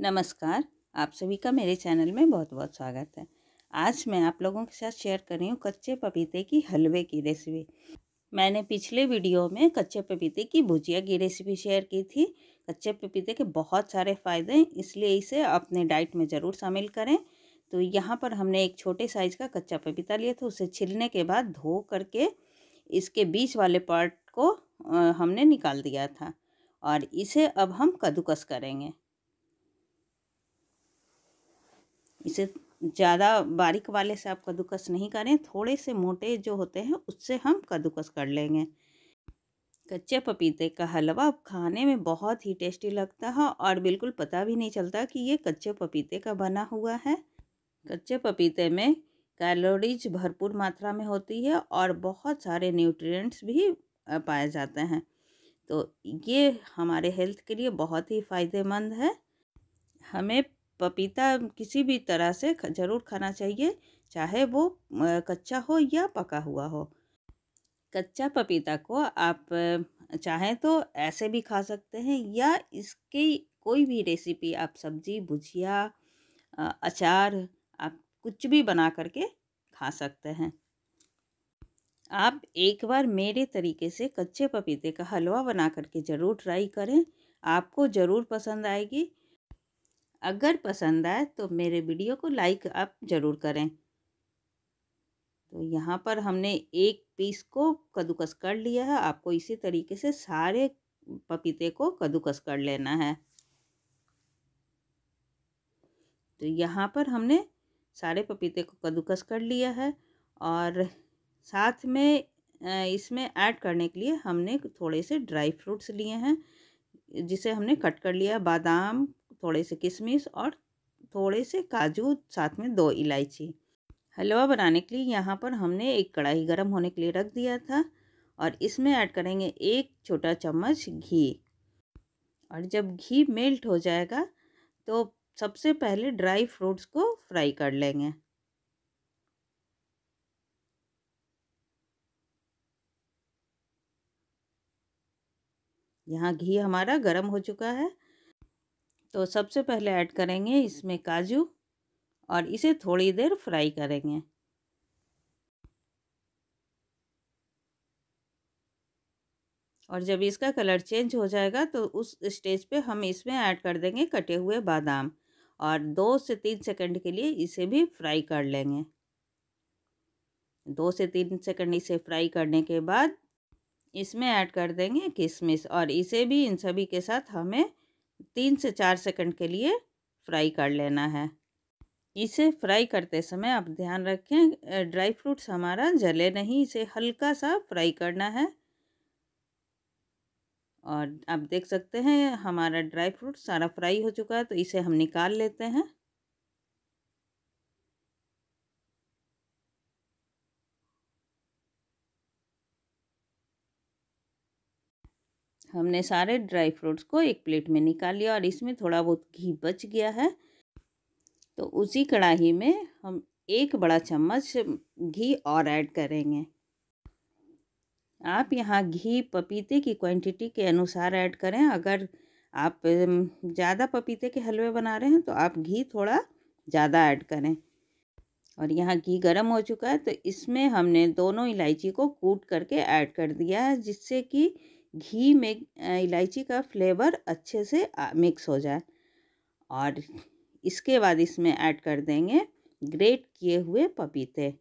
नमस्कार आप सभी का मेरे चैनल में बहुत बहुत स्वागत है आज मैं आप लोगों के साथ शेयर कर रही हूँ कच्चे पपीते की हलवे की रेसिपी मैंने पिछले वीडियो में कच्चे पपीते की भुजिया की रेसिपी शेयर की थी कच्चे पपीते के बहुत सारे फ़ायदे हैं इसलिए इसे अपने डाइट में ज़रूर शामिल करें तो यहाँ पर हमने एक छोटे साइज़ का कच्चा पपीता लिया था उसे छिलने के बाद धो करके इसके बीच वाले पार्ट को हमने निकाल दिया था और इसे अब हम कद्दूकस करेंगे इसे ज़्यादा बारीक वाले से आप कद्दूकस नहीं करें थोड़े से मोटे जो होते हैं उससे हम कद्दूकस कर लेंगे कच्चे पपीते का हलवा खाने में बहुत ही टेस्टी लगता है और बिल्कुल पता भी नहीं चलता कि ये कच्चे पपीते का बना हुआ है कच्चे पपीते में कैलोरीज भरपूर मात्रा में होती है और बहुत सारे न्यूट्रिएंट्स भी पाए जाते हैं तो ये हमारे हेल्थ के लिए बहुत ही फ़ायदेमंद है हमें पपीता किसी भी तरह से ज़रूर खाना चाहिए चाहे वो कच्चा हो या पका हुआ हो कच्चा पपीता को आप चाहें तो ऐसे भी खा सकते हैं या इसकी कोई भी रेसिपी आप सब्जी भुजिया अचार आप कुछ भी बना करके खा सकते हैं आप एक बार मेरे तरीके से कच्चे पपीते का हलवा बना करके ज़रूर ट्राई करें आपको ज़रूर पसंद आएगी अगर पसंद आए तो मेरे वीडियो को लाइक आप ज़रूर करें तो यहाँ पर हमने एक पीस को कद्दूकस कर लिया है आपको इसी तरीके से सारे पपीते को कद्दूकस कर लेना है तो यहाँ पर हमने सारे पपीते को कद्दूकस कर लिया है और साथ में इसमें ऐड करने के लिए हमने थोड़े से ड्राई फ्रूट्स लिए हैं जिसे हमने कट कर लिया बादाम थोड़े से किशमिश और थोड़े से काजू साथ में दो इलायची हलवा बनाने के लिए यहाँ पर हमने एक कढ़ाई गर्म होने के लिए रख दिया था और इसमें ऐड करेंगे एक छोटा चम्मच घी और जब घी मेल्ट हो जाएगा तो सबसे पहले ड्राई फ्रूट्स को फ्राई कर लेंगे यहाँ घी हमारा गरम हो चुका है तो सबसे पहले ऐड करेंगे इसमें काजू और इसे थोड़ी देर फ्राई करेंगे और जब इसका कलर चेंज हो जाएगा तो उस स्टेज पे हम इसमें ऐड कर देंगे कटे हुए बादाम और दो से तीन सेकंड के लिए इसे भी फ्राई कर लेंगे दो से तीन सेकंड इसे फ्राई करने के बाद इसमें ऐड कर देंगे किशमिश और इसे भी इन सभी के साथ हमें तीन से चार सेकंड के लिए फ्राई कर लेना है इसे फ्राई करते समय आप ध्यान रखें ड्राई फ्रूट्स हमारा जले नहीं इसे हल्का सा फ्राई करना है और आप देख सकते हैं हमारा ड्राई फ्रूट सारा फ्राई हो चुका है तो इसे हम निकाल लेते हैं हमने सारे ड्राई फ्रूट्स को एक प्लेट में निकाल लिया और इसमें थोड़ा बहुत घी बच गया है तो उसी कढ़ाई में हम एक बड़ा चम्मच घी और ऐड करेंगे आप यहाँ घी पपीते की क्वांटिटी के अनुसार ऐड करें अगर आप ज़्यादा पपीते के हलवे बना रहे हैं तो आप घी थोड़ा ज़्यादा ऐड करें और यहाँ घी गर्म हो चुका है तो इसमें हमने दोनों इलायची को कूट करके ऐड कर दिया है जिससे कि घी में इलायची का फ्लेवर अच्छे से मिक्स हो जाए और इसके बाद इसमें ऐड कर देंगे ग्रेट किए हुए पपीते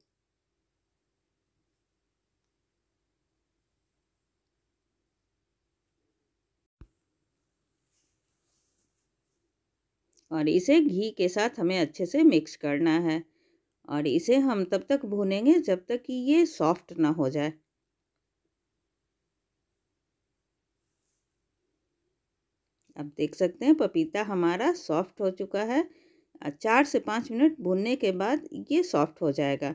और इसे घी के साथ हमें अच्छे से मिक्स करना है और इसे हम तब तक भूनेंगे जब तक कि ये सॉफ्ट ना हो जाए अब देख सकते हैं पपीता हमारा सॉफ्ट हो चुका है चार से पाँच मिनट भूनने के बाद ये सॉफ्ट हो जाएगा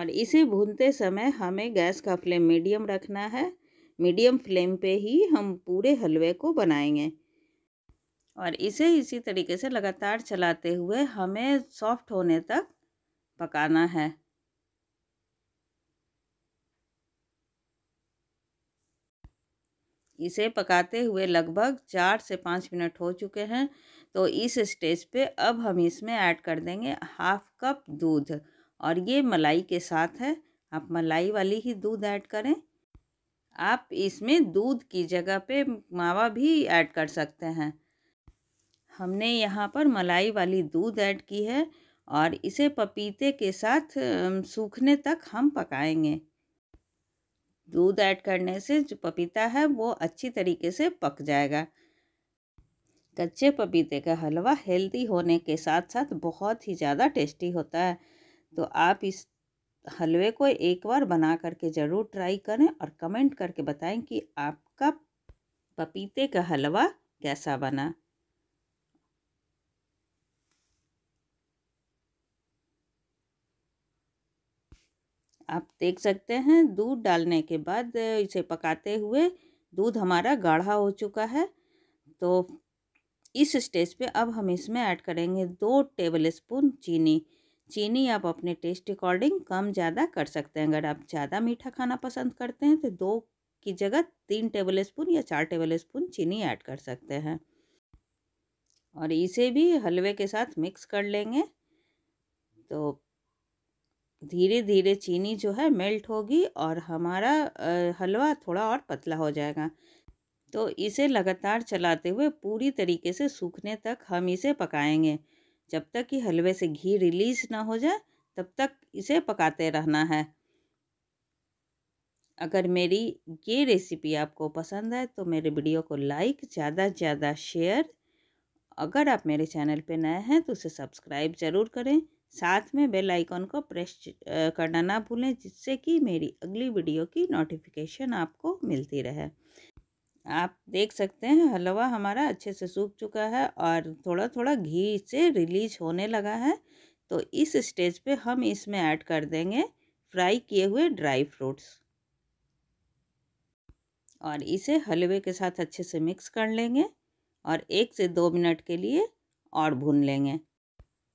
और इसे भूनते समय हमें गैस का फ्लेम मीडियम रखना है मीडियम फ्लेम पे ही हम पूरे हलवे को बनाएंगे और इसे इसी तरीके से लगातार चलाते हुए हमें सॉफ्ट होने तक पकाना है इसे पकाते हुए लगभग चार से पाँच मिनट हो चुके हैं तो इस स्टेज पे अब हम इसमें ऐड कर देंगे हाफ कप दूध और ये मलाई के साथ है आप मलाई वाली ही दूध ऐड करें आप इसमें दूध की जगह पे मावा भी ऐड कर सकते हैं हमने यहाँ पर मलाई वाली दूध ऐड की है और इसे पपीते के साथ सूखने तक हम पकाएंगे दूध ऐड करने से जो पपीता है वो अच्छी तरीके से पक जाएगा कच्चे पपीते का हलवा हेल्दी होने के साथ साथ बहुत ही ज़्यादा टेस्टी होता है तो आप इस हलवे को एक बार बना करके ज़रूर ट्राई करें और कमेंट करके बताएं कि आपका पपीते का हलवा कैसा बना आप देख सकते हैं दूध डालने के बाद इसे पकाते हुए दूध हमारा गाढ़ा हो चुका है तो इस स्टेज पे अब हम इसमें ऐड करेंगे दो टेबल स्पून चीनी चीनी आप अपने टेस्ट अकॉर्डिंग कम ज़्यादा कर सकते हैं अगर आप ज़्यादा मीठा खाना पसंद करते हैं तो दो की जगह तीन टेबल स्पून या चार टेबल स्पून चीनी ऐड कर सकते हैं और इसे भी हलवे के साथ मिक्स कर लेंगे तो धीरे धीरे चीनी जो है मेल्ट होगी और हमारा हलवा थोड़ा और पतला हो जाएगा तो इसे लगातार चलाते हुए पूरी तरीके से सूखने तक हम इसे पकाएंगे जब तक कि हलवे से घी रिलीज ना हो जाए तब तक इसे पकाते रहना है अगर मेरी ये रेसिपी आपको पसंद आए तो मेरे वीडियो को लाइक ज़्यादा से ज़्यादा शेयर अगर आप मेरे चैनल पर नए हैं तो उसे सब्सक्राइब ज़रूर करें साथ में बेल आइकॉन को प्रेस करना ना भूलें जिससे कि मेरी अगली वीडियो की नोटिफिकेशन आपको मिलती रहे आप देख सकते हैं हलवा हमारा अच्छे से सूख चुका है और थोड़ा थोड़ा घी से रिलीज होने लगा है तो इस स्टेज पे हम इसमें ऐड कर देंगे फ्राई किए हुए ड्राई फ्रूट्स और इसे हलवे के साथ अच्छे से मिक्स कर लेंगे और एक से दो मिनट के लिए और भून लेंगे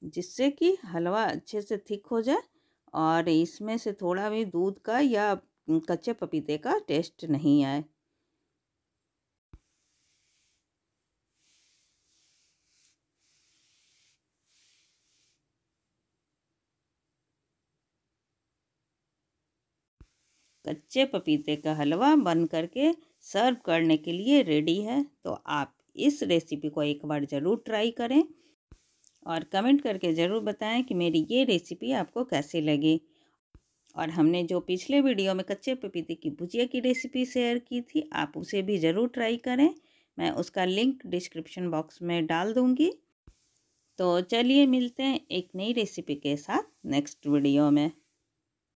जिससे कि हलवा अच्छे से थिक हो जाए और इसमें से थोड़ा भी दूध का या कच्चे पपीते का टेस्ट नहीं आए कच्चे पपीते का हलवा बन करके सर्व करने के लिए रेडी है तो आप इस रेसिपी को एक बार ज़रूर ट्राई करें और कमेंट करके ज़रूर बताएं कि मेरी ये रेसिपी आपको कैसी लगी और हमने जो पिछले वीडियो में कच्चे पपीते की भुजिया की रेसिपी शेयर की थी आप उसे भी ज़रूर ट्राई करें मैं उसका लिंक डिस्क्रिप्शन बॉक्स में डाल दूँगी तो चलिए मिलते हैं एक नई रेसिपी के साथ नेक्स्ट वीडियो में